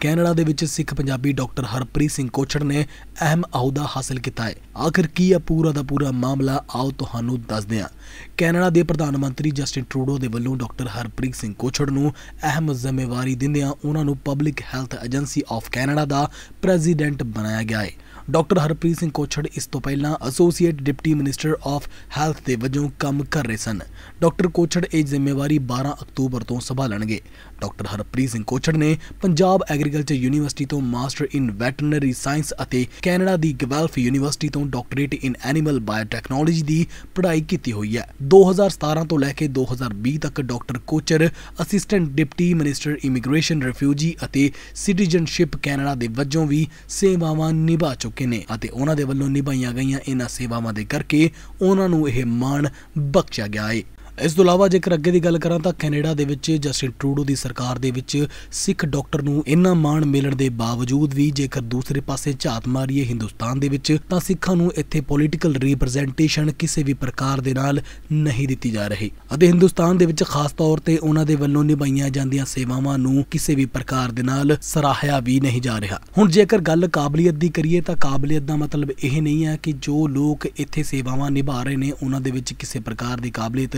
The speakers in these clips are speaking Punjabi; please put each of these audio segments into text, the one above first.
ਕੈਨੇਡਾ ਦੇ ਵਿੱਚ ਸਿੱਖ ਪੰਜਾਬੀ ਡਾਕਟਰ ਹਰਪ੍ਰੀਤ ਸਿੰਘ ਕੋਛੜ ਨੇ ਅਹਿਮ ਅਹੁਦਾ ਹਾਸਲ ਕੀਤਾ ਹੈ ਆਖਿਰ ਕੀ ਇਹ ਪੂਰਾ ਦਾ ਪੂਰਾ ਮਾਮਲਾ ਆਓ ਤੁਹਾਨੂੰ ਦੱਸਦੇ ਹਾਂ ਕੈਨੇਡਾ ਦੇ ਪ੍ਰਧਾਨ ਮੰਤਰੀ ਜਸਟਿਨ ਟਰੂਡੋ ਦੇ ਵੱਲੋਂ ਡਾਕਟਰ ਹਰਪ੍ਰੀਤ ਸਿੰਘ ਕੋਛੜ ਨੂੰ ਅਹਿਮ ਜ਼ਿੰਮੇਵਾਰੀ ਦਿੰਦਿਆਂ ਉਹਨਾਂ ਨੂੰ public health agency of Canada ਦਾ ਪ੍ਰੈਜ਼ੀਡੈਂਟ ਬਣਾਇਆ ਗਿਆ ਹੈ ਡਾਕਟਰ ਹਰਪ੍ਰੀਤ ਸਿੰਘ ਕੋਛੜ ਇਸ ਤੋਂ ਪਹਿਲਾਂ associate deputy minister of health ਦੇ ਵਜੋਂ ਕੰਮ ਕਰ ਰਹੇ ਸਨ ਡਾਕਟਰ ਕੋਛੜ ਇਹ ਜ਼ਿੰਮੇਵਾਰੀ 12 ਅਕਤੂਬਰ ਤੋਂ ਸੰਭਾਲਣਗੇ ਡਾਕਟਰ ਹਰਪ੍ਰੀਤ ਸਿੰਘ ਕੋਛੜ ਨੇ ਪੰਜਾਬ ਐਗਰੀ ਐਗਰੀਕਲਚਰ ਯੂਨੀਵਰਸਿਟੀ ਤੋਂ ਮਾਸਟਰ ਇਨ ਵੈਟਰਨਰੀ ਸਾਇੰਸ ਅਤੇ ਕੈਨੇਡਾ ਦੀ ਗਵੈਲਫ ਯੂਨੀਵਰਸਿਟੀ ਤੋਂ ਡਾਕਟਰੇਟ ਇਨ ਐਨੀਮਲ ਬਾਇਓਟੈਕਨੋਲੋਜੀ ਦੀ ਪੜ੍ਹਾਈ ਕੀਤੀ ਹੋਈ ਹੈ 2017 ਤੋਂ ਲੈ ਕੇ 2020 ਤੱਕ doctor Kochhar assistant deputy minister immigration refugee ਅਤੇ ਸਿਟੀਜ਼ਨਸ਼ਿਪ ਕੈਨੇਡਾ ਦੇ ਵੱਜੋਂ ਵੀ ਸੇਵਾਵਾਂ ਨਿਭਾ ਚੁੱਕੇ ਨੇ ਅਤੇ ਉਹਨਾਂ ਦੇ ਵੱਲੋਂ ਨਿਭਾਈਆਂ ਗਈਆਂ ਇਹਨਾਂ ਸੇਵਾਵਾਂ ਦੇ ਕਰਕੇ ਉਹਨਾਂ ਨੂੰ ਇਹ ਮਾਣ ਬਖਸ਼ਿਆ ਗਿਆ ਹੈ ਇਸ ਤੋਂ ਇਲਾਵਾ ਜੇਕਰ ਅੱਗੇ ਦੀ ਗੱਲ ਕਰਾਂ ਤਾਂ ਕੈਨੇਡਾ ਦੇ ਵਿੱਚ ਜਸਟਿਨ ਟਰੂਡੋ ਦੀ ਸਰਕਾਰ ਦੇ ਵਿੱਚ ਸਿੱਖ ਡਾਕਟਰ ਨੂੰ ਇੰਨਾ ਮਾਣ ਮਿਲਣ ਦੇ ਬਾਵਜੂਦ ਵੀ ਜੇਕਰ ਦੂਸਰੇ ਪਾਸੇ ਝਾਤ ਮਾਰੀਏ ਹਿੰਦੁਸਤਾਨ ਦੇ ਵਿੱਚ ਤਾਂ ਸਿੱਖਾਂ ਨੂੰ ਇੱਥੇ ਪੋਲੀਟੀਕਲ ਰਿਪਰੈਜ਼ੈਂਟੇਸ਼ਨ ਕਿਸੇ ਵੀ ਪ੍ਰਕਾਰ ਦੇ ਨਾਲ ਨਹੀਂ ਦਿੱਤੀ ਜਾ ਰਹੀ ਅਤੇ ਹਿੰਦੁਸਤਾਨ ਦੇ ਵਿੱਚ ਖਾਸ ਤੌਰ ਤੇ ਉਹਨਾਂ ਦੇ ਵੱਲੋਂ ਨਿਭਾਈਆਂ ਜਾਂਦੀਆਂ ਸੇਵਾਵਾਂ ਨੂੰ ਕਿਸੇ ਵੀ ਪ੍ਰਕਾਰ ਦੇ ਨਾਲ ਸਰਾਹਿਆ ਵੀ ਨਹੀਂ ਜਾ ਰਿਹਾ ਹੁਣ ਜੇਕਰ ਗੱਲ ਕਾਬਲੀਅਤ ਦੀ ਕਰੀਏ ਤਾਂ ਕਾਬਲੀਅਤ ਦਾ ਮਤਲਬ ਇਹ ਨਹੀਂ ਹੈ ਕਿ ਜੋ ਲੋਕ ਇੱਥੇ ਸੇਵਾਵਾਂ ਨਿਭਾ ਰਹੇ ਨੇ ਉਹਨਾਂ ਦੇ ਵਿੱਚ ਕਿਸੇ ਪ੍ਰਕਾਰ ਦੀ ਕਾਬਲੀਅਤ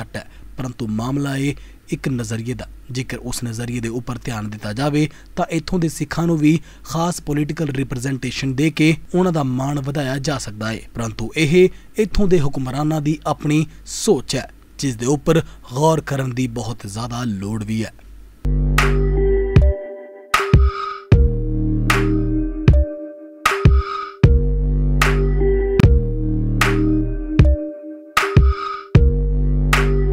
ਘੱਟ ਹੈ ਪਰੰਤੂ ਮਾਮਲਾ ਇਹ ਇੱਕ ਨਜ਼ਰੀਏ ਦਾ ਜੇਕਰ ਉਸ ਨਜ਼ਰੀਏ ਦੇ ਉੱਪਰ ਧਿਆਨ ਦਿੱਤਾ ਜਾਵੇ ਤਾਂ ਇੱਥੋਂ ਦੇ ਸਿੱਖਾਂ ਨੂੰ ਵੀ ਖਾਸ ਪੋਲੀਟੀਕਲ ਰਿਪਰੈਜ਼ੈਂਟੇਸ਼ਨ ਦੇ ਕੇ ਉਹਨਾਂ ਦਾ ਮਾਣ ਵਧਾਇਆ ਜਾ ਸਕਦਾ ਹੈ ਪਰੰਤੂ ਇਹ ਇੱਥੋਂ ਦੇ ਹੁਕਮਰਾਨਾਂ ਦੀ ਆਪਣੀ ਸੋਚ ਹੈ ਜਿਸ ਦੇ ਉੱਪਰ ਗੌਰ ਕਰਨ ਦੀ ਬਹੁਤ ਜ਼ਿਆਦਾ ਲੋੜ ਵੀ ਹੈ